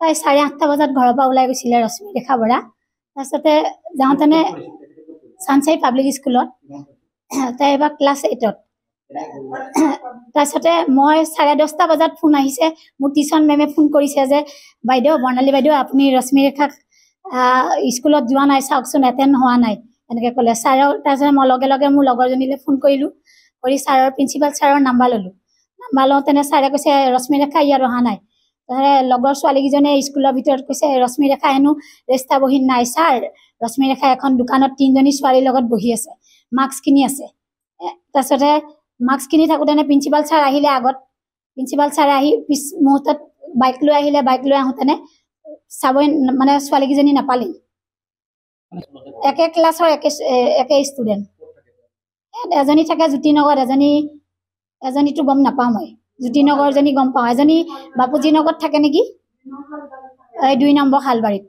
প্ৰায় চাৰে আঠটা বজাত ঘৰৰ পৰা ওলাই গৈছিলে ৰশ্মিৰেখা বৰা তাৰপিছতে যাওঁতেনে চানচাই পাব্লিক স্কুলত তাই এবাৰ ক্লাছ এইটত তাৰপিছতে মই চাৰে দহটা বজাত ফোন আহিছে মোৰ টিউচন মেমে ফোন কৰিছে যে বাইদেউ বৰ্ণালী বাইদেউ আপুনি ৰশ্মি ৰেখাক স্কুলত যোৱা নাই চাওকচোন এটেণ্ড হোৱা নাই এনেকৈ ক'লে ছাৰৰ তাৰপিছতে মই লগে লগে মোৰ লগৰজনীলৈ ফোন কৰিলোঁ কৰি ছাৰৰ প্ৰিঞ্চিপাল ছাৰৰ নাম্বাৰ ল'লোঁ নাম্বাৰ লওঁতেনে ছাৰে কৈছে ৰশ্মিৰেখা ইয়াত অহা নাই তাৰে লগৰ ছোৱালীকেইজনে স্কুলৰ ভিতৰত কৈছে ৰশ্মি ৰশ্মিৰেখা হেনো ৰেষ্টা বহীন নাই ছাৰ ৰশ্মিৰেখা এখন দোকানত তিনিজনী ছোৱালীৰ লগত বহি আছে মাস্ক কিনি আছে তাৰপিছতে মাস্ক কিনি থাকোঁতেনে প্ৰিঞ্চিপাল ছাৰ আহিলে আগত প্ৰিঞ্চিপাল ছাৰ আহি পিছ মুহূৰ্তত বাইক লৈ আহিলে বাইক লৈ আহোঁতেনে চাবই মানে ছোৱালীকেইজনী নাপালেই একে ক্লাছৰ একে একে ষ্টুডেণ্ট এজনী থাকে জ্যোতি নগৰত এজনী এজনীটো গম নাপাওঁ মই জ্যোতিনগৰ জনী গম পাওঁ এজনী বাপুজী নগৰত থাকে নেকি এই দুই নম্বৰ শালবাৰীত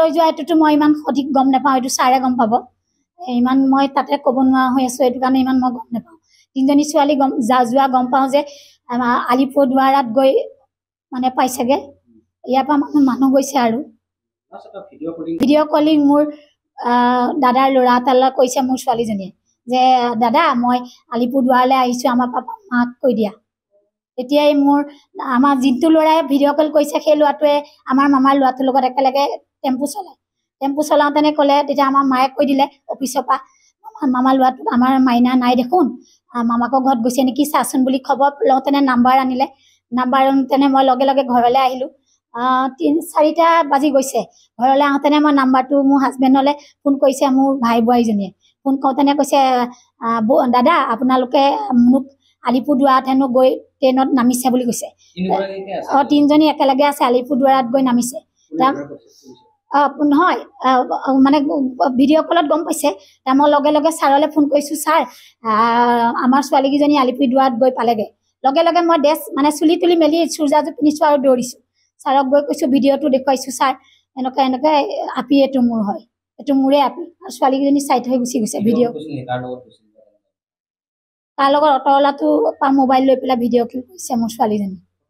লৈ যোৱা এইটোতো মই ইমান সঠিক গম নাপাওঁ এইটো ছাৰে গম পাব ইমান মই তাতে ক'ব নোৱাৰা হৈ আছো সেইটো কাৰণে ইমান মই গম নাপাওঁ তিনিজনী ছোৱালী গম যা যোৱা গম পাওঁ যে আলিপুৰ দুৱাৰাত গৈ মানে পাইছেগে ইয়াৰ পৰা মানুহ মানুহ গৈছে আৰু ভিডিঅ' কলিং মোৰ দাদাৰ ল'ৰা এটালৈ কৈছে মোৰ ছোৱালীজনীয়ে যে দাদা মই আলিপুৰ দুৱাৰলৈ আহিছোঁ আমাৰ পাপা মাক কৈ দিয়া তেতিয়াই মোৰ আমাৰ যিটো ল'ৰাই ভিডিঅ' কল কৰিছে সেই ল'ৰাটোৱে আমাৰ মামাৰ ল'ৰাটোৰ লগত একেলগে টেম্পু চলায় টেম্পু চলাওঁতেনে ক'লে তেতিয়া আমাৰ মায়ে কৈ দিলে অফিচৰ পৰা মামাৰ ল'ৰাটো আমাৰ মাইনা নাই দেখোন মামাকৰ ঘৰত গৈছে নেকি চাচোন বুলি খবৰ লওঁতেনে নাম্বাৰ আনিলে নাম্বাৰ আনোতেনে মই লগে লগে ঘৰলৈ আহিলোঁ তিনি চাৰিটা বাজি গৈছে ঘৰলৈ আহোঁতেনে মই নাম্বাৰটো মোৰ হাজবেণ্ডলৈ ফোন কৰিছে মোৰ ভাই বোৱাৰীজনীয়ে ফোন কৰোঁতেনে কৈছে দাদা আপোনালোকে মোক আলিপুৰ দুৱাৰত হেনো গৈ ট্ৰেইনত নামিছে বুলি কৈছে অঁ তিনিজনী একেলগে আছে আলিপুৰদুৱাৰত গৈ নামিছে নহয় মানে ভিডিঅ' কলত গম পাইছে মই লগে লগে ছাৰলৈ ফোন কৰিছো ছাৰ আমাৰ ছোৱালীকেইজনী আলিপুৰ দুৱাৰত গৈ পালেগৈ লগে লগে মই ড্ৰেছ মানে চুলি তুলি মেলি চুৰ্জাযোৰ পিন্ধিছো আৰু দৌৰিছো ছাৰক গৈ কৈছো ভিডিঅ'টো দেখুৱাইছো ছাৰ এনেকৈ এনেকে আপি এইটো মোৰ হয় এইটো মোৰে আপি আৰু ছোৱালীকেইজনী চাই থৈ গুচি গৈছে ভিডিঅ' তাৰ লগত অট'লাটো মোবাইল লৈ পেলাই ভিডিঅ' ক্লিপ কৰিছে মোৰ ছোৱালীজনী